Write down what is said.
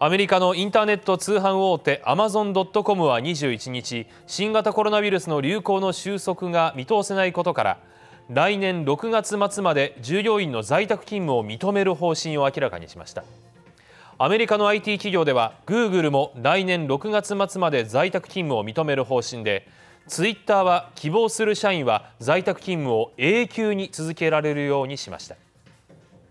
アメリカのインターネット通販大手アマゾン・ドット・コムは21日新型コロナウイルスの流行の収束が見通せないことから来年6月末まで従業員の在宅勤務を認める方針を明らかにしましたアメリカの IT 企業ではグーグルも来年6月末まで在宅勤務を認める方針でツイッターは希望する社員は在宅勤務を永久に続けられるようにしました